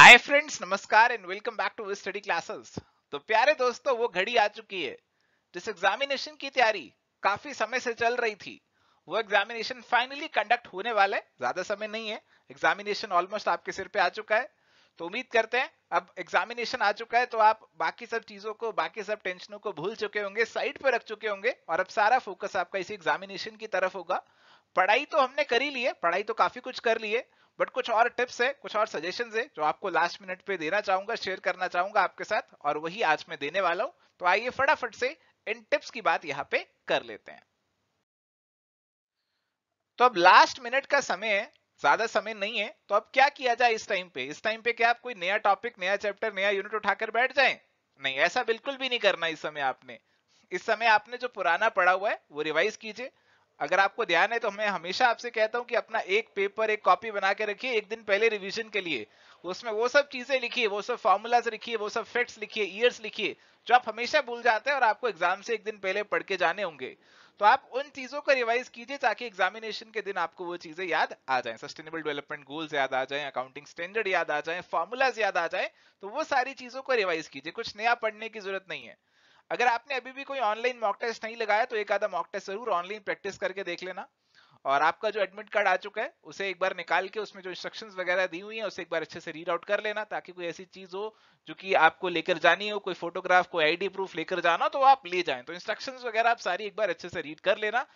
हाय friends नमस्कार and welcome back to study classes तो प्यारे दोस्तों वो घड़ी आ चुकी है जिस एग्जामिनेशन की तैयारी काफी समय से चल रही थी वो एग्जामिनेशन फाइनली कंडक्ट होने वाला है ज्यादा समय नहीं है एग्जामिनेशन ऑलमोस्ट आपके सिर पे आ चुका है तो उम्मीद करते हैं अब एग्जामिनेशन आ चुका है तो आप बाकी सब चीजों को बाकी सब टेंशनों को भूल चुके होंगे साइड पर रख चुके होंगे और अब सारा फोकस आपका इसी एग्जामिनेशन की तरफ होगा पढ़ाई तो हमने कर ही ली है पढ़ाई तो काफी कुछ कर ली है बट कुछ और टिप्स है कुछ और सजेशन है जो आपको लास्ट मिनट पे देना चाहूंगा शेयर करना चाहूंगा आपके साथ और वही आज मैं देने वाला हूं तो आइए फटाफट से इन टिप्स की बात यहाँ पे कर लेते हैं तो अब लास्ट मिनट का समय है ज्यादा समय नहीं है तो अब क्या किया जाए इस टाइम पे इस टाइम पे क्या आप कोई नया टॉपिक नया चैप्टर नया यूनिट उठाकर बैठ जाए नहीं ऐसा बिल्कुल भी नहीं करना इस समय आपने इस समय आपने जो पुराना पढ़ा हुआ है वो रिवाइज कीजिए अगर आपको ध्यान है तो मैं हमेशा आपसे कहता हूँ कि अपना एक पेपर एक कॉपी बना के रखिए एक दिन पहले रिवीजन के लिए उसमें वो सब चीजें लिखिए वो सब फॉर्मूलाज लिखिए वो सब फैक्ट्स लिखिए ईयर्स लिखिए जो आप हमेशा भूल जाते हैं और आपको एग्जाम से एक दिन पहले पढ़ के जाने होंगे तो आप उन चीजों को रिवाइज कीजिए ताकि एग्जामिनेशन के दिन आपको वो चीजें याद आ जाए सस्टेनेबल डेवलपमेंट गोल्स याद आ जाए अकाउंटिंग स्टैंडर्ड याद आ जाए फॉर्मूलाज याद आ जाए तो वो सारी चीजों को रिवाइज कीजिए कुछ नया पढ़ने की जरूरत नहीं है अगर आपने अभी भी कोई ऑनलाइन मॉक टेस्ट नहीं लगाया तो एक आधा मॉक टेस्ट जरूर ऑनलाइन प्रैक्टिस करके देख लेना और आपका जो एडमिट कार्ड आ चुका है उसे एक बार निकाल के उसमें जो इंस्ट्रक्शंस वगैरह दी हुई हैं उसे एक बार अच्छे से रीड आउट कर लेना ताकि कोई ऐसी चीज हो जो कि आपको लेकर जानी हो कोई फोटोग्राफ कोई आईडी प्रूफ लेकर जाना तो आप ले जाएं तो इंस्ट्रक्शंस वगैरह आप सारी एक बार अच्छे से रीड कर लेना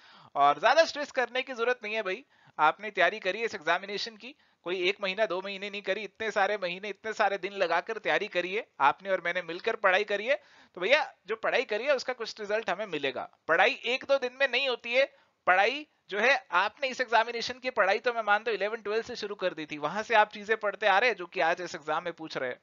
और ज्यादा स्ट्रेस करने की जरूरत नहीं है भाई आपने तैयारी करी इस एग्जामिनेशन की कोई एक महीना दो महीने नहीं करी इतने सारे महीने इतने सारे दिन लगाकर तैयारी करिए आपने और मैंने मिलकर पढ़ाई करी है तो भैया जो पढ़ाई करी है उसका कुछ रिजल्ट हमें मिलेगा पढ़ाई एक दो दिन में नहीं होती है पढ़ाई जो है आपने इस एग्जामिनेशन की पढ़ाई तो मैं मानता हूं इलेवन ट्वेल्थ से शुरू कर दी थी वहां से आप चीजें पढ़ते आ रहे हैं जो कि आज इस एग्जाम में पूछ रहे हैं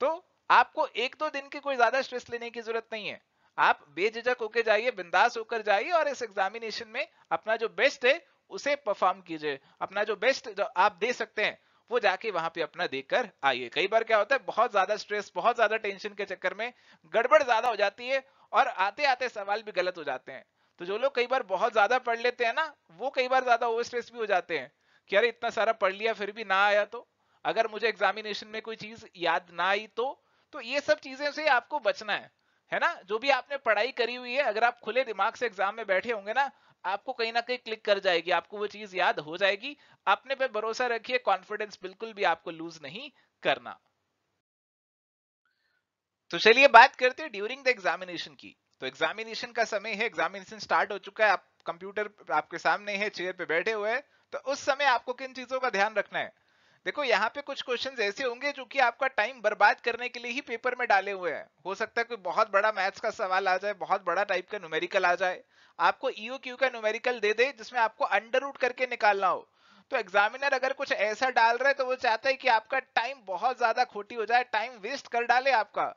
तो आपको एक दो दिन की कोई ज्यादा स्ट्रेस लेने की जरूरत नहीं है आप बेझिझक होकर जाइए बिंदास होकर जाइए और इस एग्जामिनेशन में अपना जो बेस्ट है उसे परफॉर्म कीजिए अपना जो बेस्ट जो आप दे सकते हैं वो जाके वहां पे अपना देकर आइए कई बार क्या होता है बहुत ज्यादा स्ट्रेस बहुत ज्यादा टेंशन के चक्कर में गड़बड़ ज्यादा हो जाती है और आते आते सवाल भी गलत हो जाते हैं तो जो लोग कई बार बहुत ज्यादा पढ़ लेते हैं ना वो कई बार ज्यादा ओवर स्ट्रेस भी हो जाते हैं कि अरे इतना सारा पढ़ लिया फिर भी ना आया तो अगर मुझे एग्जामिनेशन में कोई चीज याद ना आई तो तो ये सब चीजें से आपको बचना है है ना जो भी आपने पढ़ाई करी हुई है अगर आप खुले दिमाग से एग्जाम में बैठे होंगे ना आपको कहीं ना कहीं क्लिक कर जाएगी आपको वो चीज याद हो जाएगी अपने पे भरोसा रखिए कॉन्फिडेंस बिल्कुल भी आपको लूज नहीं करना तो चलिए बात करते हैं ड्यूरिंग द एग्जामिनेशन की तो एग्जामिनेशन का समय है एग्जामिनेशन स्टार्ट हो चुका है आप कंप्यूटर आपके सामने है चेयर पे बैठे हुए तो उस समय आपको किन चीजों का ध्यान रखना है देखो यहाँ पे कुछ क्वेश्चंस ऐसे होंगे जो कि आपका टाइम बर्बाद करने के लिए ही पेपर में डाले हुए हैं हो सकता है कोई बहुत बड़ा मैथ्स का सवाल आ जाए बहुत बड़ा टाइप का न्यूमेरिकल आ जाए आपको ईओ e क्यू का न्यूमेरिकल दे दे जिसमें आपको अंडर उड़ करके निकालना हो तो एग्जामिनर अगर कुछ ऐसा डाल रहा है तो वो चाहता है कि आपका टाइम बहुत ज्यादा खोटी हो जाए टाइम वेस्ट कर डाले आपका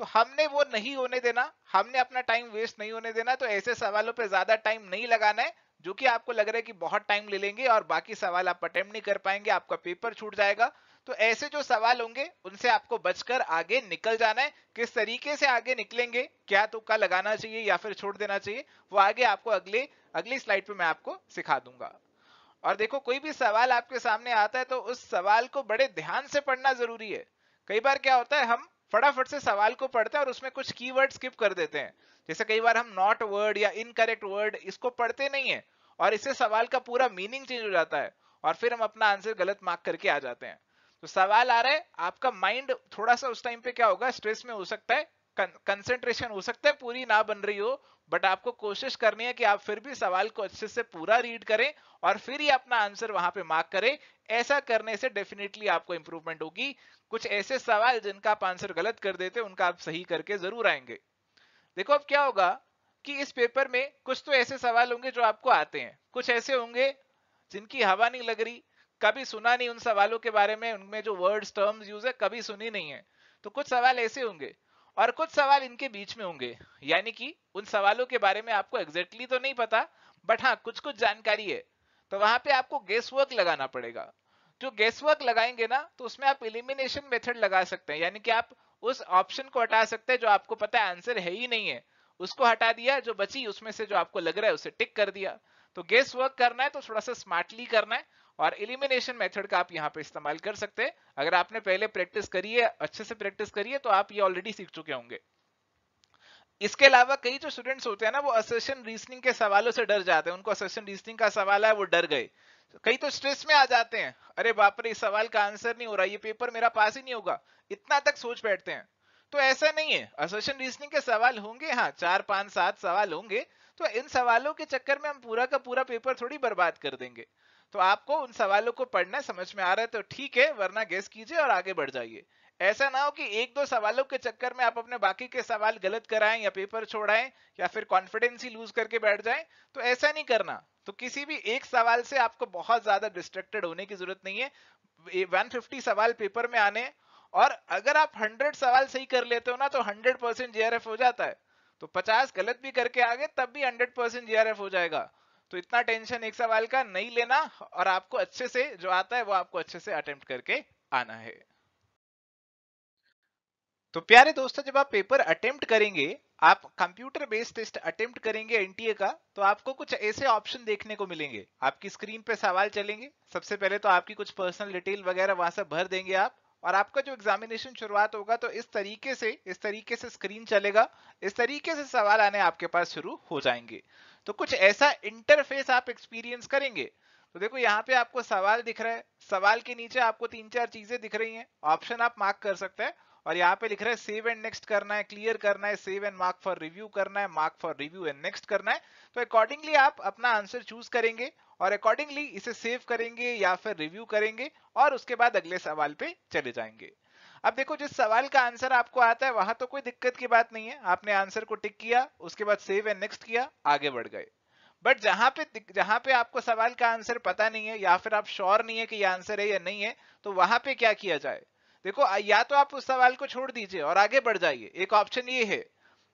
तो हमने वो नहीं होने देना हमने अपना टाइम वेस्ट नहीं होने देना तो ऐसे सवालों पे ज्यादा टाइम नहीं लगाना है जो कि आपको लग रहा है कि बहुत टाइम ले लेंगे और बाकी सवाल आप अटेम्प्ट नहीं कर पाएंगे आपका पेपर छूट जाएगा तो ऐसे जो सवाल होंगे उनसे आपको बचकर आगे निकल जाना है किस तरीके से आगे निकलेंगे क्या तुक्का लगाना चाहिए या फिर छोड़ देना चाहिए वो आगे आपको अगले अगली स्लाइड पे मैं आपको सिखा दूंगा और देखो कोई भी सवाल आपके सामने आता है तो उस सवाल को बड़े ध्यान से पढ़ना जरूरी है कई बार क्या होता है हम फटाफट से सवाल को पढ़ते हैं और उसमें कुछ कीवर्ड स्किप कर देते हैं जैसे कई बार हम नॉट वर्ड या इनकरेक्ट वर्ड इसको पढ़ते नहीं है और इससे सवाल का पूरा मीनिंग चेंज हो जाता है और फिर हम अपना आंसर गलत मार्क करके आ जाते हैं तो सवाल आ रहा है आपका माइंड थोड़ा सा उस टाइम पे क्या होगा स्ट्रेस में हो सकता है कंसेंट्रेशन हो सकता है पूरी ना बन रही हो बट आपको कोशिश करनी है कि आप फिर भी सवाल को अच्छे से पूरा रीड करें और फिर ही अपना आंसर वहां पे मार्क करें ऐसा करने से डेफिनेटली आपको इंप्रूवमेंट होगी कुछ ऐसे सवाल जिनका आप आंसर गलत कर देते उनका आप सही करके जरूर आएंगे देखो अब क्या होगा कि इस पेपर में कुछ तो ऐसे सवाल होंगे जो आपको आते हैं कुछ ऐसे होंगे जिनकी हवा नहीं लग रही कभी सुना नहीं उन सवालों के बारे में उनमें जो वर्ड्स टर्म्स यूज है कभी सुनी नहीं है तो कुछ सवाल ऐसे होंगे और कुछ सवाल इनके बीच में होंगे यानी कि उन सवालों के बारे में आपको एग्जैक्टली exactly तो नहीं पता बट हाँ कुछ कुछ जानकारी है तो वहां पे आपको गेस वर्क लगाना पड़ेगा जो गेस वर्क लगाएंगे ना तो उसमें आप इलिमिनेशन मेथड लगा सकते हैं यानी कि आप उस ऑप्शन को हटा सकते हैं जो आपको पता है आंसर है ही नहीं है उसको हटा दिया जो बची उसमें से जो आपको लग रहा है उसे टिक कर दिया तो गेस वर्क करना है तो थोड़ा सा स्मार्टली करना है और इलिमिनेशन मेथड का आप यहाँ पे इस्तेमाल कर सकते हैं अगर आपने पहले प्रैक्टिस करी है अच्छे से प्रैक्टिस करी है तो आप ये ऑलरेडी सीख चुके होंगे इसके अलावा कई जो स्टूडेंट्स होते हैं ना वो असेशन रीजनिंग के सवालों से डर जाते हैं उनको असेशन रीजनिंग का सवाल है वो डर गए कई तो स्ट्रेस में आ जाते हैं अरे बाप रे इस सवाल का आंसर नहीं हो रहा ये पेपर मेरा पास ही नहीं होगा इतना तक सोच बैठते हैं तो ऐसा नहीं है असेशन रीजनिंग के सवाल होंगे हाँ चार पांच सात सवाल होंगे तो इन सवालों के चक्कर में हम पूरा का पूरा पेपर थोड़ी बर्बाद कर देंगे तो आपको उन सवालों को पढ़ना समझ में आ रहा है तो ठीक है वरना गेस कीजिए और आगे बढ़ जाइए ऐसा ना हो कि एक दो सवालों के चक्कर में आप अपने बाकी के सवाल गलत कराएं या पेपर छोड़ाएं या फिर कॉन्फिडेंस ही लूज करके बैठ जाएं तो ऐसा नहीं करना तो किसी भी एक सवाल से आपको बहुत ज्यादा डिस्ट्रेक्टेड होने की जरूरत नहीं है 150 सवाल पेपर में आने और अगर आप 100 सवाल सही कर लेते हो ना तो 100 परसेंट हो जाता है तो 50 गलत भी करके आगे तब भी 100 परसेंट हो जाएगा तो इतना टेंशन एक सवाल का नहीं लेना और आपको अच्छे से जो आता है वो आपको अच्छे से अटेम्प्ट करके आना है तो प्यारे दोस्तों जब आप पेपर अटेम्प्ट करेंगे आप कंप्यूटर बेस्ड टेस्ट अटेम्प्ट करेंगे एनटीए का तो आपको कुछ ऐसे ऑप्शन देखने को मिलेंगे आपकी स्क्रीन पे सवाल चलेंगे सबसे पहले तो आपकी कुछ पर्सनल डिटेल वगैरह वहां से भर देंगे आप और आपका जो एग्जामिनेशन शुरुआत होगा तो इस तरीके से इस तरीके से स्क्रीन चलेगा इस तरीके से सवाल आने आपके पास शुरू हो जाएंगे तो कुछ ऐसा इंटरफेस आप एक्सपीरियंस करेंगे तो देखो यहाँ पे आपको सवाल दिख रहा है सवाल के नीचे आपको तीन चार चीजें दिख रही हैं ऑप्शन आप मार्क कर सकते हैं और यहाँ पे लिख रहा है सेव एंड नेक्स्ट करना है क्लियर करना है save and mark for review करना है mark for review and next करना है तो अकॉर्डिंगली आप अपना आंसर चूज करेंगे और अकॉर्डिंगली इसे सेव करेंगे या फिर रिव्यू करेंगे और उसके बाद अगले सवाल पे चले जाएंगे अब देखो जिस सवाल का आंसर आपको आता है वहां तो कोई दिक्कत की बात नहीं है आपने आंसर को टिक किया उसके बाद सेव एंड नेक्स्ट किया आगे बढ़ गए बट जहां पे जहां पे आपको सवाल का आंसर पता नहीं है या फिर आप श्योर नहीं है कि ये आंसर है या नहीं है तो वहां पे क्या किया जाए देखो या तो आप उस सवाल को छोड़ दीजिए और आगे बढ़ जाइए एक ऑप्शन ये है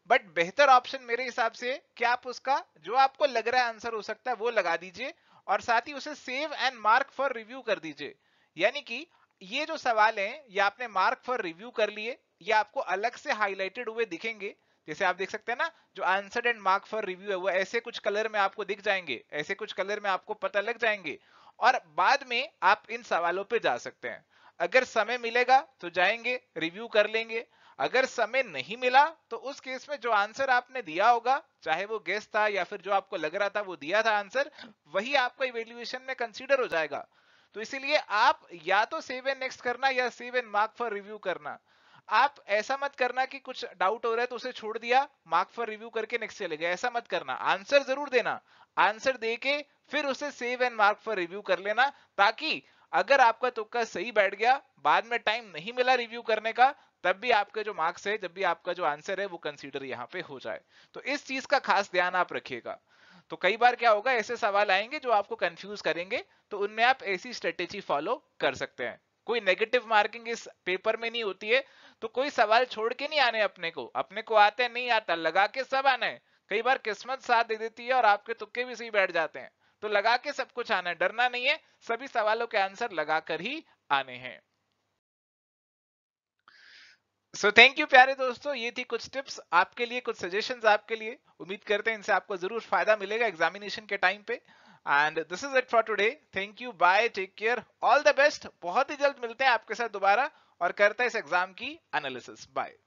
बट बेहतर ऑप्शन मेरे हिसाब से कि आप उसका जो आपको लग रहा है आंसर हो सकता है वो लगा दीजिए और साथ ही उसे save and mark for review कर दीजिए यानी कि ये जो सवाल है ये आपने मार्क फॉर रिव्यू कर लिए ये आपको अलग से हाईलाइटेड हुए दिखेंगे जैसे आप देख सकते हैं ना जो answer and mark for review है वो ऐसे कुछ कलर में आपको दिख जाएंगे ऐसे कुछ कलर में आपको पता लग जाएंगे और बाद में आप इन सवालों पे जा सकते हैं अगर समय मिलेगा तो जाएंगे रिव्यू कर लेंगे अगर समय नहीं मिला तो उस केस में जो आंसर आपने दिया होगा चाहे वो गेस था या फिर जो आपको लग रहा था वो दिया था आंसर वही आपका इवेल्युएशन में कंसिडर हो जाएगा तो इसीलिए आप या तो सेव एन नेक्स्ट करना या save and mark for review करना आप ऐसा मत करना कि कुछ डाउट हो रहा है तो उसे छोड़ दिया मार्क फॉर रिव्यू करके नेक्स्ट चले गए ऐसा मत करना आंसर जरूर देना आंसर देके फिर उसे save and mark for review कर लेना ताकि अगर आपका तुक्का सही बैठ गया बाद में टाइम नहीं मिला रिव्यू करने का तब भी आपके जो मार्क्स है जब भी आपका जो आंसर है वो कंसिडर यहाँ पे हो जाए तो इस चीज का खास ध्यान आप रखिएगा तो कई बार क्या होगा ऐसे सवाल आएंगे जो आपको कंफ्यूज करेंगे तो उनमें आप ऐसी स्ट्रेटेजी फॉलो कर सकते हैं कोई नेगेटिव मार्किंग इस पेपर में नहीं होती है तो कोई सवाल छोड़ के नहीं आने अपने को अपने को आते नहीं आता लगा के सब आना है कई बार किस्मत साथ दे देती है और आपके तुक्के भी सही बैठ जाते हैं तो लगा के सब कुछ आना है डरना नहीं है सभी सवालों के आंसर लगाकर ही आने हैं सो थैंक यू प्यारे दोस्तों ये थी कुछ टिप्स आपके लिए कुछ सजेशंस आपके लिए उम्मीद करते हैं इनसे आपको जरूर फायदा मिलेगा एग्जामिनेशन के टाइम पे and this is it for today thank you bye take care all the best बहुत ही जल्द मिलते हैं आपके साथ दोबारा और करते हैं इस एग्जाम की एनालिसिस बाय